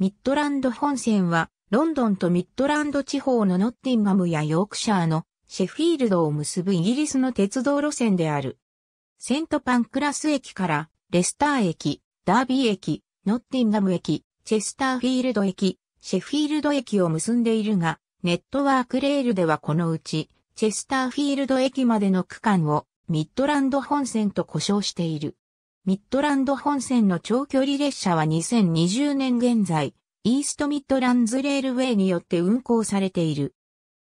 ミッドランド本線は、ロンドンとミッドランド地方のノッティンガムやヨークシャーのシェフィールドを結ぶイギリスの鉄道路線である。セントパンクラス駅からレスター駅、ダービー駅、ノッティンガム駅、チェスターフィールド駅、シェフィールド駅を結んでいるが、ネットワークレールではこのうち、チェスターフィールド駅までの区間をミッドランド本線と呼称している。ミッドランド本線の長距離列車は2020年現在、イーストミッドランズレールウェイによって運行されている。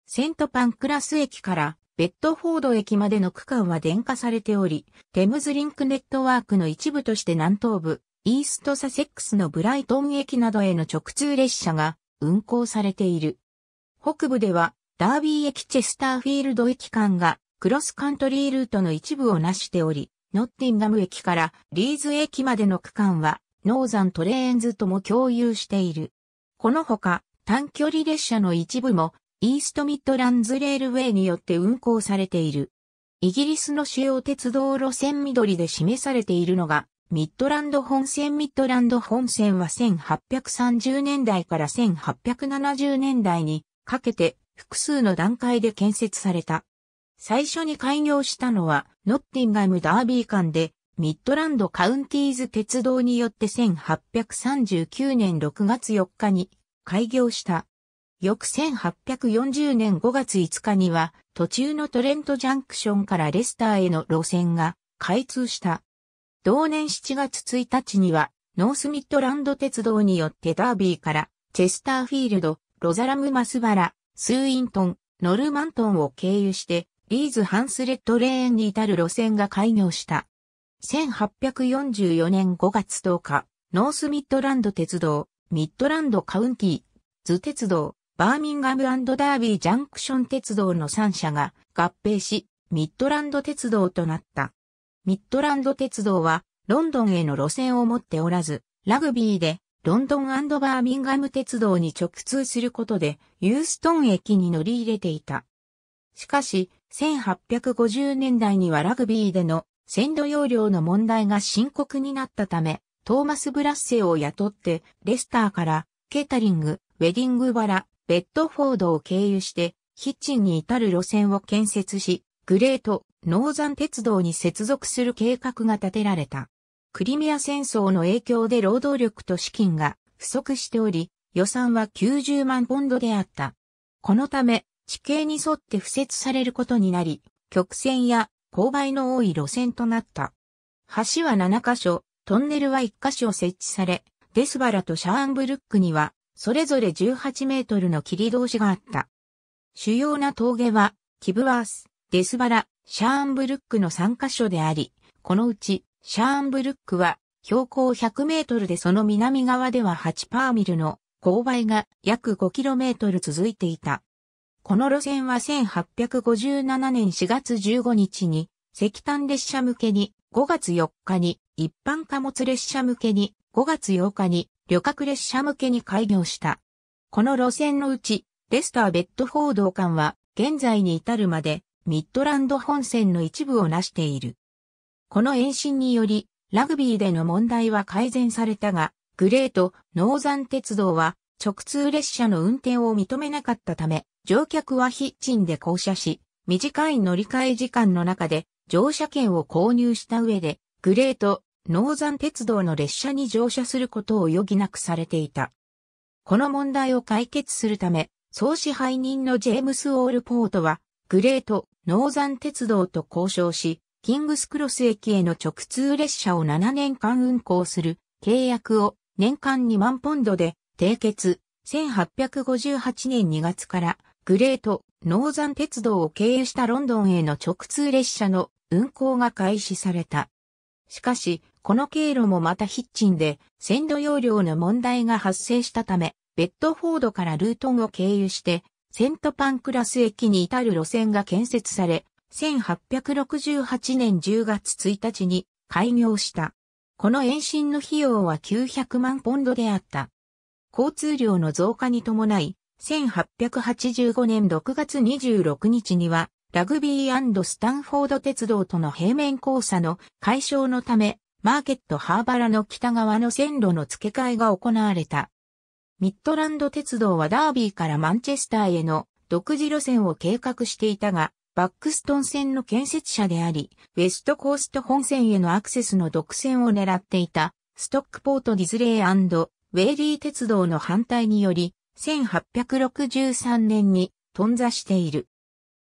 セントパンクラス駅からベッドフォード駅までの区間は電化されており、テムズリンクネットワークの一部として南東部、イーストサセックスのブライトン駅などへの直通列車が運行されている。北部では、ダービー駅チェスターフィールド駅間がクロスカントリールートの一部をなしており、ノッティンガム駅からリーズ駅までの区間は、ノーザントレーンズとも共有している。このほか、短距離列車の一部も、イーストミッドランズレールウェイによって運行されている。イギリスの主要鉄道路線緑で示されているのが、ミッドランド本線ミッドランド本線は1830年代から1870年代にかけて複数の段階で建設された。最初に開業したのは、ノッティンガムダービー間で、ミッドランドカウンティーズ鉄道によって1839年6月4日に開業した。翌1840年5月5日には、途中のトレントジャンクションからレスターへの路線が開通した。同年7月1日には、ノースミッドランド鉄道によってダービーから、チェスターフィールド、ロザラム・マスバラ、スーイントン、ノルマントンを経由して、リーズ・ハンスレッドレーンに至る路線が開業した。1844年5月10日、ノースミッドランド鉄道、ミッドランドカウンティ、図鉄道、バーミンガムダービージャンクション鉄道の3社が合併し、ミッドランド鉄道となった。ミッドランド鉄道は、ロンドンへの路線を持っておらず、ラグビーで、ロンドンバーミンガム鉄道に直通することで、ユーストン駅に乗り入れていた。しかし、1850年代にはラグビーでの鮮度容量の問題が深刻になったため、トーマス・ブラッセを雇って、レスターから、ケタリング、ウェディングバラ、ベッドフォードを経由して、ヒッチンに至る路線を建設し、グレート、ノーザン鉄道に接続する計画が立てられた。クリミア戦争の影響で労働力と資金が不足しており、予算は90万ポンドであった。このため、地形に沿って付設されることになり、曲線や勾配の多い路線となった。橋は7箇所、トンネルは1箇所設置され、デスバラとシャーンブルックには、それぞれ18メートルの切り通しがあった。主要な峠は、キブワース、デスバラ、シャーンブルックの3カ所であり、このうち、シャーンブルックは、標高100メートルでその南側では8パーミルの勾配が約5キロメートル続いていた。この路線は1857年4月15日に石炭列車向けに5月4日に一般貨物列車向けに5月8日に旅客列車向けに開業した。この路線のうちレスター・ベッドフォード間は現在に至るまでミッドランド本線の一部を成している。この延伸によりラグビーでの問題は改善されたが、グレート・ノーザン鉄道は直通列車の運転を認めなかったため、乗客はヒッチンで降車し、短い乗り換え時間の中で乗車券を購入した上で、グレート、ノーザン鉄道の列車に乗車することを余儀なくされていた。この問題を解決するため、総支配人のジェームス・オールポートは、グレート、ノーザン鉄道と交渉し、キングスクロス駅への直通列車を7年間運行する契約を年間2万ポンドで締結、1858年2月からグレート、ノーザン鉄道を経由したロンドンへの直通列車の運行が開始された。しかし、この経路もまたヒッチンで、線路容量の問題が発生したため、ベッドフォードからルートンを経由して、セントパンクラス駅に至る路線が建設され、1868年10月1日に開業した。この延伸の費用は900万ポンドであった。交通量の増加に伴い、1885年6月26日には、ラグビースタンフォード鉄道との平面交差の解消のため、マーケットハーバラの北側の線路の付け替えが行われた。ミッドランド鉄道はダービーからマンチェスターへの独自路線を計画していたが、バックストン線の建設者であり、ウェストコースト本線へのアクセスの独占を狙っていた、ストックポートディズレイウェイリー鉄道の反対により、1863年に頓挫している。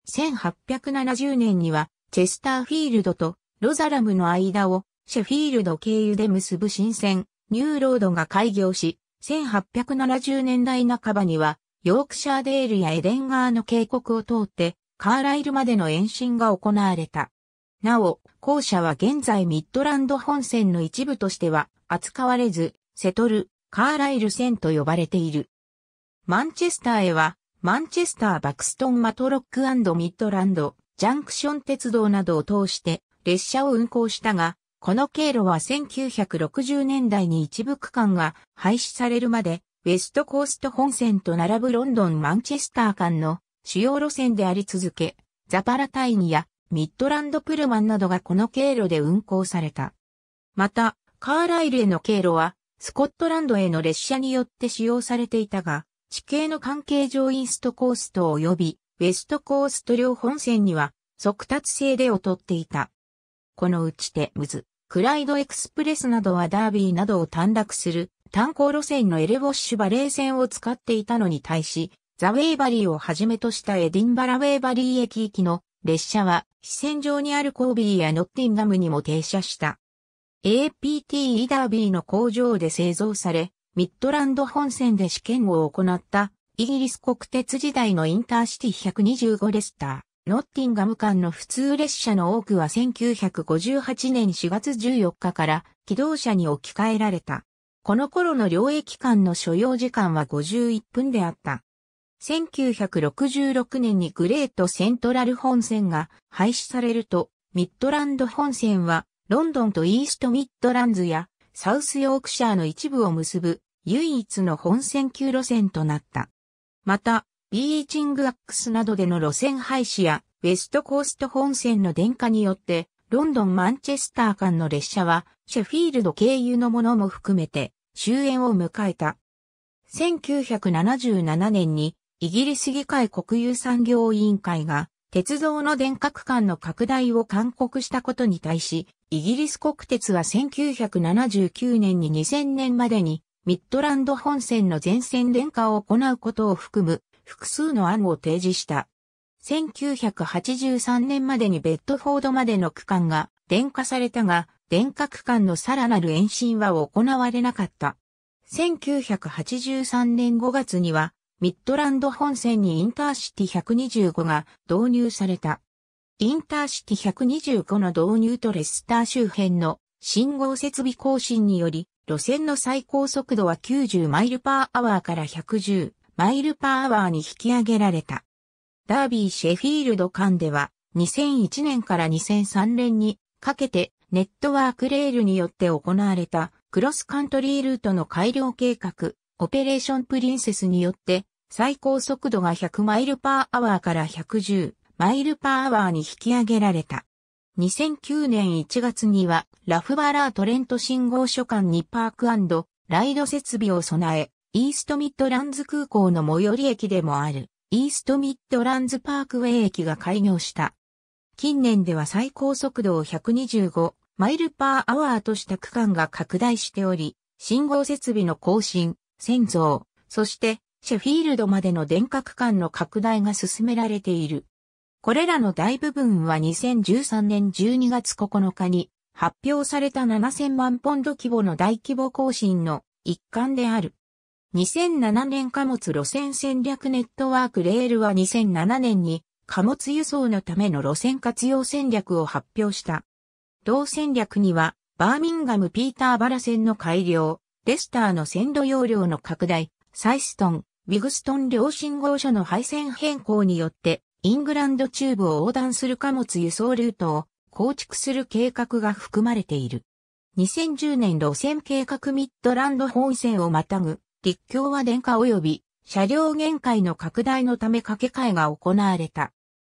1870年にはチェスターフィールドとロザラムの間をシェフィールド経由で結ぶ新線ニューロードが開業し、1870年代半ばにはヨークシャーデールやエデンガーの渓谷を通ってカーライルまでの延伸が行われた。なお、校舎は現在ミッドランド本線の一部としては扱われず、セトル、カーライル線と呼ばれている。マンチェスターへは、マンチェスター・バクストン・マトロックミッドランド、ジャンクション鉄道などを通して列車を運行したが、この経路は1960年代に一部区間が廃止されるまで、ウェストコースト本線と並ぶロンドン・マンチェスター間の主要路線であり続け、ザパラタイニやミッドランド・プルマンなどがこの経路で運行された。また、カーライルへの経路は、スコットランドへの列車によって使用されていたが、地形の関係上イーストコースト及びウェストコースト両本線には速達性で劣っていた。このうちテムズ、クライドエクスプレスなどはダービーなどを短絡する炭鉱路線のエレボッシュバレー線を使っていたのに対し、ザ・ウェイバリーをはじめとしたエディンバラ・ウェイバリー駅行きの列車は、支線上にあるコービーやノッティンガムにも停車した。APT イダービーの工場で製造され、ミッドランド本線で試験を行ったイギリス国鉄時代のインターシティ125レスター、ノッティンガム間の普通列車の多くは1958年4月14日から機動車に置き換えられた。この頃の領駅間の所要時間は51分であった。1966年にグレートセントラル本線が廃止されると、ミッドランド本線はロンドンとイーストミッドランズやサウスヨークシャーの一部を結ぶ唯一の本線級路線となった。また、ビーチングアックスなどでの路線廃止や、ウェストコースト本線の電化によって、ロンドン・マンチェスター間の列車は、シェフィールド経由のものも含めて、終焉を迎えた。1977年に、イギリス議会国有産業委員会が、鉄道の電化区間の拡大を勧告したことに対し、イギリス国鉄は1979年に2000年までに、ミッドランド本線の全線電化を行うことを含む複数の案を提示した。1983年までにベッドフォードまでの区間が電化されたが、電化区間のさらなる延伸は行われなかった。1983年5月にはミッドランド本線にインターシティ125が導入された。インターシティ125の導入とレスター周辺の信号設備更新により、路線の最高速度は90マイルパーアワーから110マイルパーアワーに引き上げられた。ダービー・シェフィールド間では、2001年から2003年にかけてネットワークレールによって行われたクロスカントリールートの改良計画、オペレーションプリンセスによって最高速度が100マイルパーアワーから110マイルパーアワーに引き上げられた。2009年1月にはラフバラートレント信号所間にパークライド設備を備え、イーストミッドランズ空港の最寄り駅でもあるイーストミッドランズパークウェイ駅が開業した。近年では最高速度を125マイルパーアワーとした区間が拡大しており、信号設備の更新、先造、そしてシェフィールドまでの電化区間の拡大が進められている。これらの大部分は2013年12月9日に発表された7000万ポンド規模の大規模更新の一環である。2007年貨物路線戦略ネットワークレールは2007年に貨物輸送のための路線活用戦略を発表した。同戦略にはバーミンガム・ピーターバラ線の改良、レスターの線路容量の拡大、サイストン、ウィグストン両信号車の配線変更によって、イングランド中部を横断する貨物輸送ルートを構築する計画が含まれている。2010年路線計画ミッドランド本線をまたぐ、立教は電化及び車両限界の拡大のため掛け替えが行われた。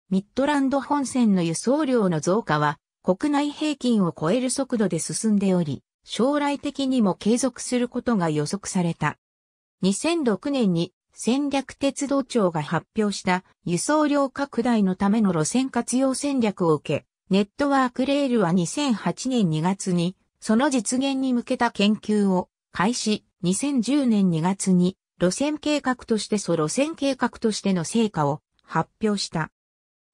ミッドランド本線の輸送量の増加は国内平均を超える速度で進んでおり、将来的にも継続することが予測された。2006年に戦略鉄道庁が発表した輸送量拡大のための路線活用戦略を受け、ネットワークレールは2008年2月にその実現に向けた研究を開始、2010年2月に路線計画としてソ路線計画としての成果を発表した。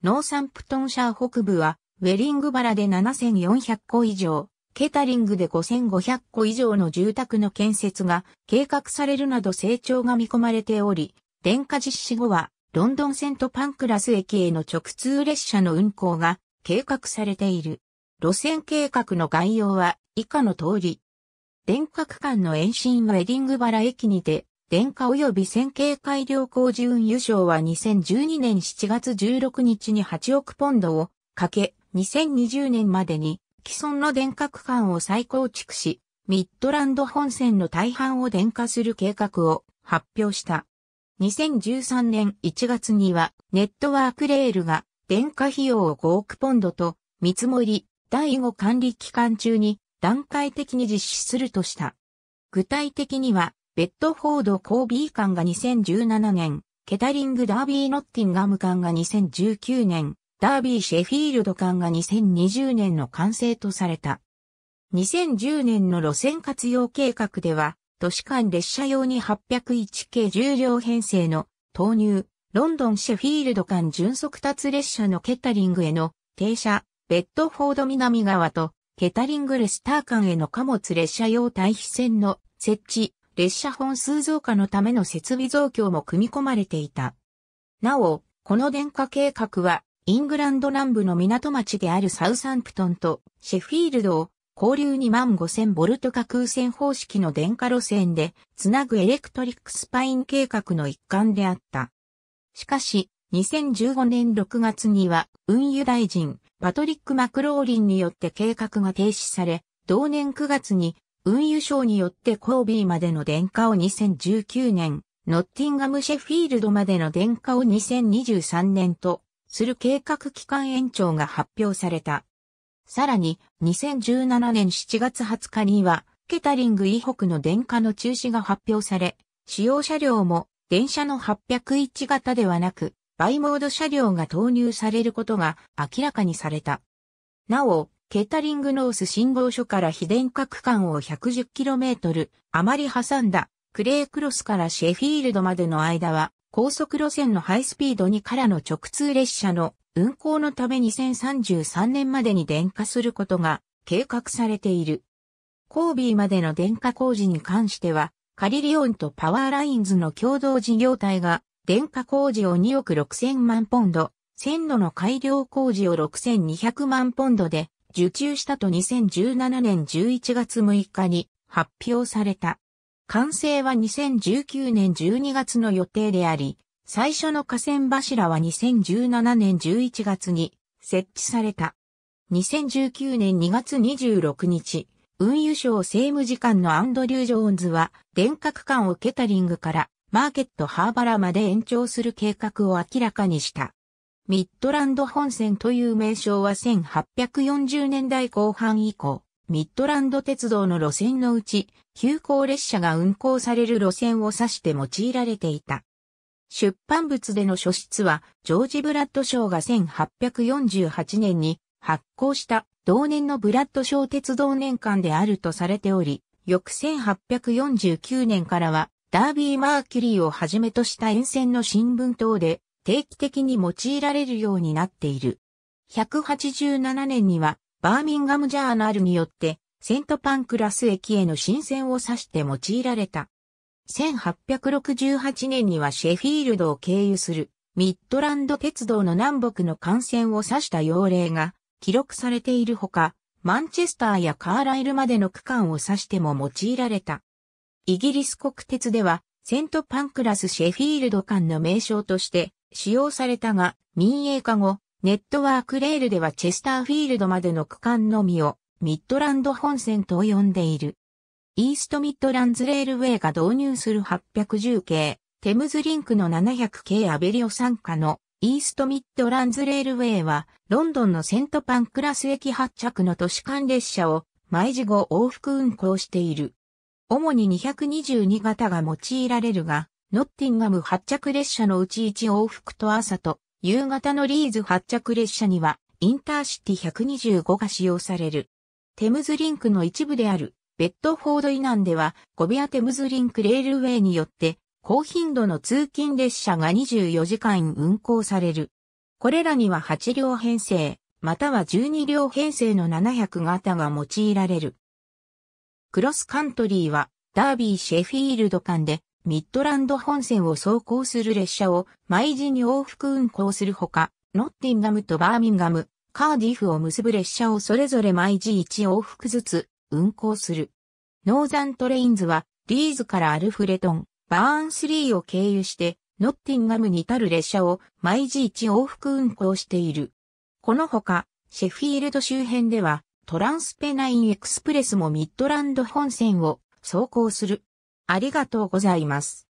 ノーサンプトンシャー北部はウェリングバラで7400個以上、ケタリングで5500個以上の住宅の建設が計画されるなど成長が見込まれており、電化実施後はロンドンセントパンクラス駅への直通列車の運行が計画されている。路線計画の概要は以下の通り。電化区間の延伸はエディングバラ駅にて、電化及び線形改良工事運輸省は2012年7月16日に8億ポンドをかけ、2020年までに既存の電化区間を再構築し、ミッドランド本線の大半を電化する計画を発表した。2013年1月には、ネットワークレールが電化費用を5億ポンドと見積もり、第5管理期間中に段階的に実施するとした。具体的には、ベッドフォード・コービー間が2017年、ケタリング・ダービー・ノッティンガム間が2019年、ダービーシェフィールド間が2020年の完成とされた。2010年の路線活用計画では、都市間列車用に801系重量編成の投入、ロンドンシェフィールド間純速達列車のケタリングへの停車、ベッドフォード南側とケタリングレスター間への貨物列車用対比線の設置、列車本数増加のための設備増強も組み込まれていた。なお、この電化計画はイングランド南部の港町であるサウサンプトンとシェフィールドを交流2万5000ボルト架空線方式の電化路線でつなぐエレクトリックスパイン計画の一環であった。しかし、2015年6月には運輸大臣パトリック・マクローリンによって計画が停止され、同年9月に運輸省によってコービーまでの電化を2019年、ノッティンガムシェフィールドまでの電化を2023年とする計画期間延長が発表された。さらに、2017年7月20日には、ケタリング以北の電化の中止が発表され、使用車両も電車の801型ではなく、バイモード車両が投入されることが明らかにされた。なお、ケタリングノース信号所から非電化区間を 110km 余り挟んだクレークロスからシェフィールドまでの間は高速路線のハイスピード2からの直通列車の運行のため2033年までに電化することが計画されている。コービーまでの電化工事に関しては、カリリオンとパワーラインズの共同事業体が、電化工事を2億6000万ポンド、線路の改良工事を6200万ポンドで受注したと2017年11月6日に発表された。完成は2019年12月の予定であり、最初の河川柱は2017年11月に設置された。2019年2月26日、運輸省政務次官のアンドリュー・ジョーンズは、電角間をケタリングからマーケットハーバラまで延長する計画を明らかにした。ミッドランド本線という名称は1840年代後半以降、ミッドランド鉄道の路線のうち急行列車が運行される路線を指して用いられていた。出版物での書室は、ジョージ・ブラッドショーが1848年に発行した同年のブラッドショー鉄道年間であるとされており、翌1849年からは、ダービー・マーキュリーをはじめとした沿線の新聞等で定期的に用いられるようになっている。187年には、バーミンガムジャーナルによって、セントパンクラス駅への新線を指して用いられた。1868年にはシェフィールドを経由するミッドランド鉄道の南北の幹線を指した要例が記録されているほか、マンチェスターやカーライルまでの区間を指しても用いられた。イギリス国鉄では、セントパンクラスシェフィールド間の名称として使用されたが、民営化後、ネットワークレールではチェスターフィールドまでの区間のみをミッドランド本線と呼んでいる。イーストミッドランズレールウェイが導入する810系、テムズリンクの700系アベリオ参加のイーストミッドランズレールウェイは、ロンドンのセントパンクラス駅発着の都市間列車を毎時後往復運行している。主に222型が用いられるが、ノッティンガム発着列車のうち1往復と朝と夕方のリーズ発着列車には、インターシティ125が使用される。テムズリンクの一部である、ベッドフォード以南では、ゴビアテムズリンクレールウェイによって、高頻度の通勤列車が24時間運行される。これらには8両編成、または12両編成の700型が用いられる。クロスカントリーは、ダービー・シェフィールド間で、ミッドランド本線を走行する列車を毎時に往復運行するほか、ノッティンガムとバーミンガム、カーディフを結ぶ列車をそれぞれ毎時1往復ずつ運行する。ノーザントレインズはリーズからアルフレトン、バーンスリーを経由してノッティンガムに至る列車を毎時1往復運行している。このほか、シェフィールド周辺ではトランスペナインエクスプレスもミッドランド本線を走行する。ありがとうございます。